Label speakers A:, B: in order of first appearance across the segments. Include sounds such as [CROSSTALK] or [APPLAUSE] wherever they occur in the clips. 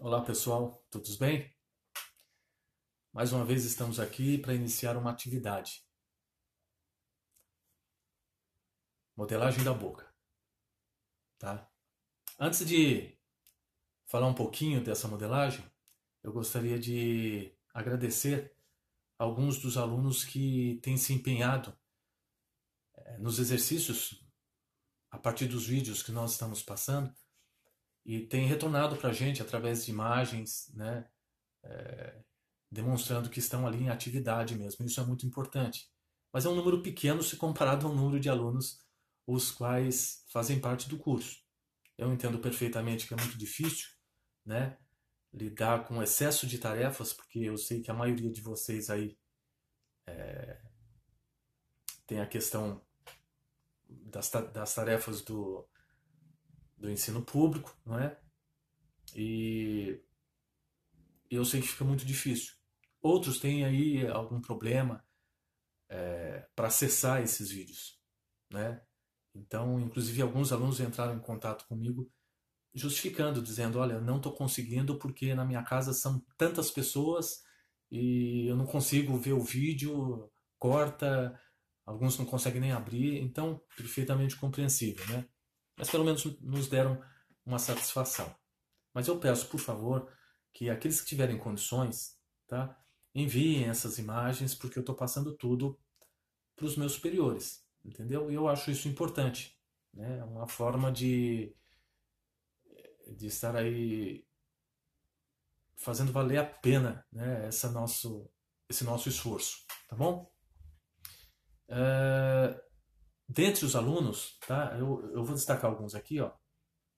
A: Olá pessoal, todos bem? Mais uma vez estamos aqui para iniciar uma atividade. Modelagem da boca. Tá? Antes de falar um pouquinho dessa modelagem, eu gostaria de agradecer alguns dos alunos que têm se empenhado eh, nos exercícios a partir dos vídeos que nós estamos passando e tem retornado para a gente através de imagens, né, é, demonstrando que estão ali em atividade mesmo. Isso é muito importante. Mas é um número pequeno se comparado ao número de alunos os quais fazem parte do curso. Eu entendo perfeitamente que é muito difícil, né, lidar com excesso de tarefas, porque eu sei que a maioria de vocês aí é, tem a questão das, das tarefas do, do ensino público, não é? E eu sei que fica muito difícil. Outros têm aí algum problema é, para acessar esses vídeos, né? Então, inclusive, alguns alunos entraram em contato comigo justificando, dizendo: Olha, não estou conseguindo porque na minha casa são tantas pessoas e eu não consigo ver o vídeo, corta, alguns não conseguem nem abrir. Então, perfeitamente compreensível, né? mas pelo menos nos deram uma satisfação. Mas eu peço, por favor, que aqueles que tiverem condições, tá, enviem essas imagens, porque eu estou passando tudo para os meus superiores, entendeu? E eu acho isso importante, né? É uma forma de, de estar aí fazendo valer a pena, né? Essa nosso, esse nosso esforço, tá bom? Uh Dentre os alunos, tá? Eu, eu vou destacar alguns aqui, ó.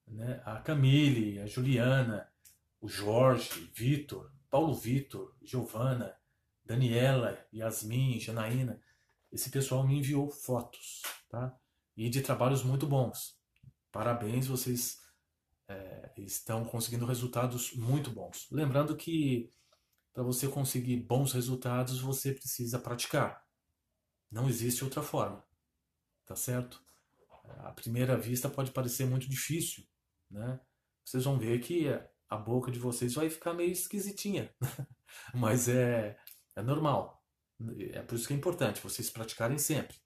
A: Né? A Camille, a Juliana, o Jorge, Vitor, Paulo Vitor, Giovana, Daniela, Yasmin, Janaína. Esse pessoal me enviou fotos, tá? E de trabalhos muito bons. Parabéns, vocês é, estão conseguindo resultados muito bons. Lembrando que para você conseguir bons resultados, você precisa praticar. Não existe outra forma tá certo? À primeira vista pode parecer muito difícil, né? Vocês vão ver que a boca de vocês vai ficar meio esquisitinha, [LAUGHS] mas é, é normal. É por isso que é importante vocês praticarem sempre,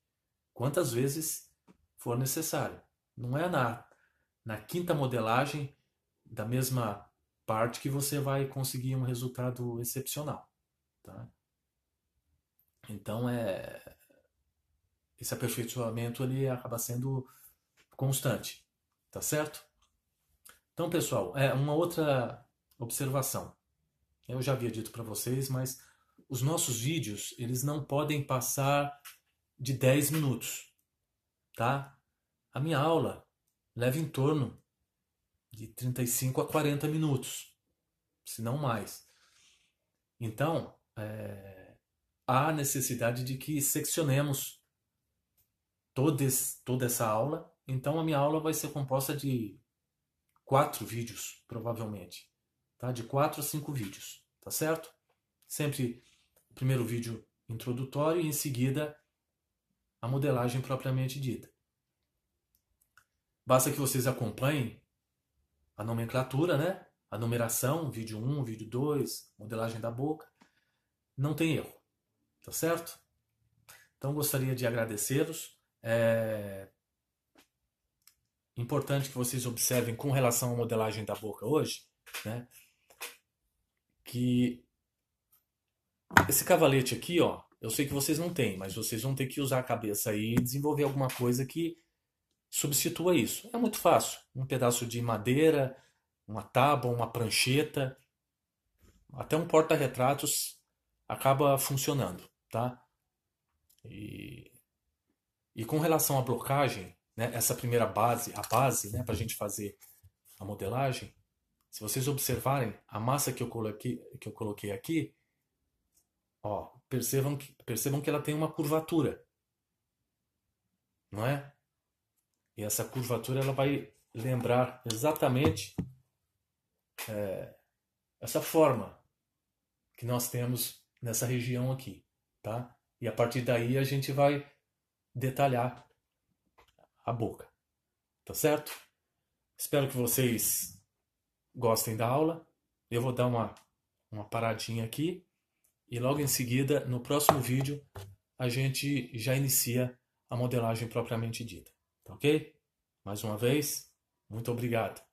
A: quantas vezes for necessário. Não é na, na quinta modelagem da mesma parte que você vai conseguir um resultado excepcional, tá? Então é esse aperfeiçoamento ele acaba sendo constante, tá certo? Então, pessoal, é uma outra observação. Eu já havia dito para vocês, mas os nossos vídeos, eles não podem passar de 10 minutos, tá? A minha aula leva em torno de 35 a 40 minutos, se não mais. Então, é, há necessidade de que seccionemos todo esse, toda essa aula. Então a minha aula vai ser composta de quatro vídeos, provavelmente. Tá? De quatro a cinco vídeos, tá certo? Sempre o primeiro vídeo introdutório e em seguida a modelagem propriamente dita. Basta que vocês acompanhem a nomenclatura, né? A numeração, vídeo 1, vídeo 2, modelagem da boca. Não tem erro, tá certo? Então gostaria de agradecê-los é importante que vocês observem com relação à modelagem da boca hoje, né? Que esse cavalete aqui, ó, eu sei que vocês não têm, mas vocês vão ter que usar a cabeça aí e desenvolver alguma coisa que substitua isso. É muito fácil. Um pedaço de madeira, uma tábua, uma prancheta, até um porta-retratos acaba funcionando, tá? E e com relação à blocagem, né, essa primeira base, a base né, para a gente fazer a modelagem, se vocês observarem a massa que eu coloquei, que eu coloquei aqui, ó, percebam, que, percebam que ela tem uma curvatura. Não é? E essa curvatura ela vai lembrar exatamente é, essa forma que nós temos nessa região aqui, tá? E a partir daí a gente vai detalhar a boca. Tá certo? Espero que vocês gostem da aula. Eu vou dar uma, uma paradinha aqui e logo em seguida, no próximo vídeo, a gente já inicia a modelagem propriamente dita. Tá ok? Mais uma vez, muito obrigado.